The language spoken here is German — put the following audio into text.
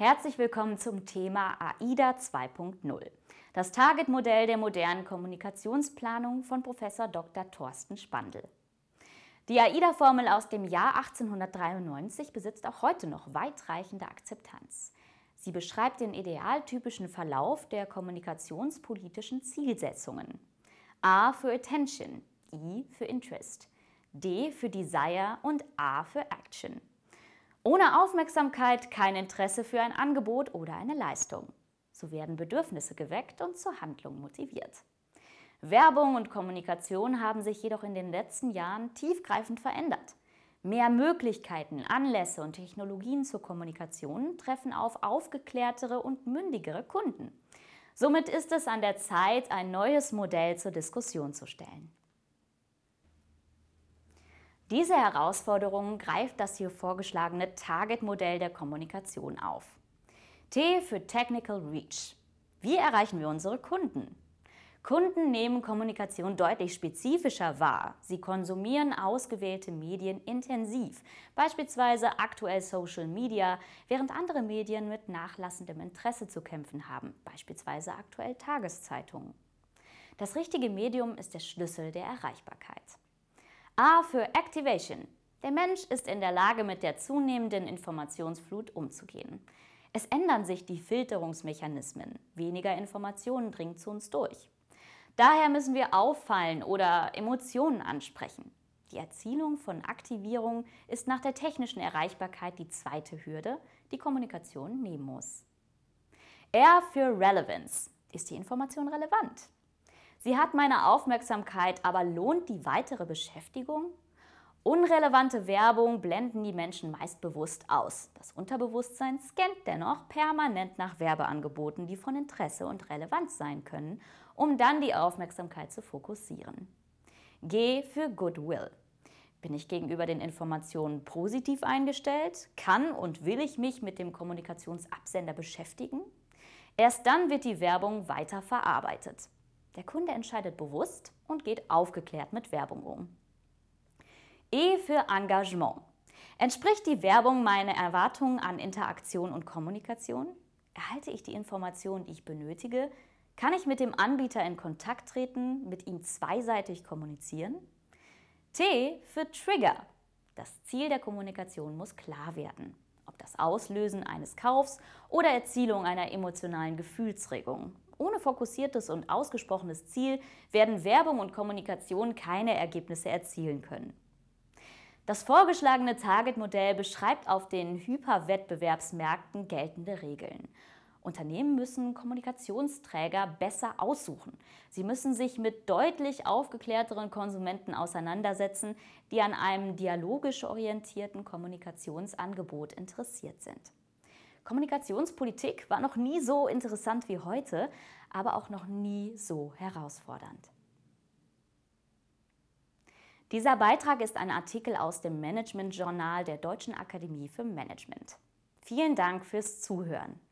Herzlich willkommen zum Thema AIDA 2.0, das Targetmodell der modernen Kommunikationsplanung von Prof. Dr. Thorsten Spandl. Die AIDA-Formel aus dem Jahr 1893 besitzt auch heute noch weitreichende Akzeptanz. Sie beschreibt den idealtypischen Verlauf der kommunikationspolitischen Zielsetzungen. A für Attention, I für Interest, D für Desire und A für Action. Ohne Aufmerksamkeit kein Interesse für ein Angebot oder eine Leistung. So werden Bedürfnisse geweckt und zur Handlung motiviert. Werbung und Kommunikation haben sich jedoch in den letzten Jahren tiefgreifend verändert. Mehr Möglichkeiten, Anlässe und Technologien zur Kommunikation treffen auf aufgeklärtere und mündigere Kunden. Somit ist es an der Zeit, ein neues Modell zur Diskussion zu stellen. Diese Herausforderungen greift das hier vorgeschlagene Target-Modell der Kommunikation auf. T für Technical Reach. Wie erreichen wir unsere Kunden? Kunden nehmen Kommunikation deutlich spezifischer wahr. Sie konsumieren ausgewählte Medien intensiv, beispielsweise aktuell Social Media, während andere Medien mit nachlassendem Interesse zu kämpfen haben, beispielsweise aktuell Tageszeitungen. Das richtige Medium ist der Schlüssel der Erreichbarkeit. A für Activation. Der Mensch ist in der Lage, mit der zunehmenden Informationsflut umzugehen. Es ändern sich die Filterungsmechanismen. Weniger Informationen dringen zu uns durch. Daher müssen wir auffallen oder Emotionen ansprechen. Die Erzielung von Aktivierung ist nach der technischen Erreichbarkeit die zweite Hürde, die Kommunikation nehmen muss. R für Relevance. Ist die Information relevant? Sie hat meine Aufmerksamkeit, aber lohnt die weitere Beschäftigung? Unrelevante Werbung blenden die Menschen meist bewusst aus. Das Unterbewusstsein scannt dennoch permanent nach Werbeangeboten, die von Interesse und Relevanz sein können, um dann die Aufmerksamkeit zu fokussieren. G für Goodwill. Bin ich gegenüber den Informationen positiv eingestellt? Kann und will ich mich mit dem Kommunikationsabsender beschäftigen? Erst dann wird die Werbung weiter verarbeitet. Der Kunde entscheidet bewusst und geht aufgeklärt mit Werbung um. E für Engagement. Entspricht die Werbung meinen Erwartungen an Interaktion und Kommunikation? Erhalte ich die Informationen, die ich benötige? Kann ich mit dem Anbieter in Kontakt treten, mit ihm zweiseitig kommunizieren? T für Trigger. Das Ziel der Kommunikation muss klar werden. Ob das Auslösen eines Kaufs oder Erzielung einer emotionalen Gefühlsregung. Ohne fokussiertes und ausgesprochenes Ziel werden Werbung und Kommunikation keine Ergebnisse erzielen können. Das vorgeschlagene Target-Modell beschreibt auf den Hyperwettbewerbsmärkten geltende Regeln. Unternehmen müssen Kommunikationsträger besser aussuchen. Sie müssen sich mit deutlich aufgeklärteren Konsumenten auseinandersetzen, die an einem dialogisch orientierten Kommunikationsangebot interessiert sind. Kommunikationspolitik war noch nie so interessant wie heute, aber auch noch nie so herausfordernd. Dieser Beitrag ist ein Artikel aus dem Management-Journal der Deutschen Akademie für Management. Vielen Dank fürs Zuhören.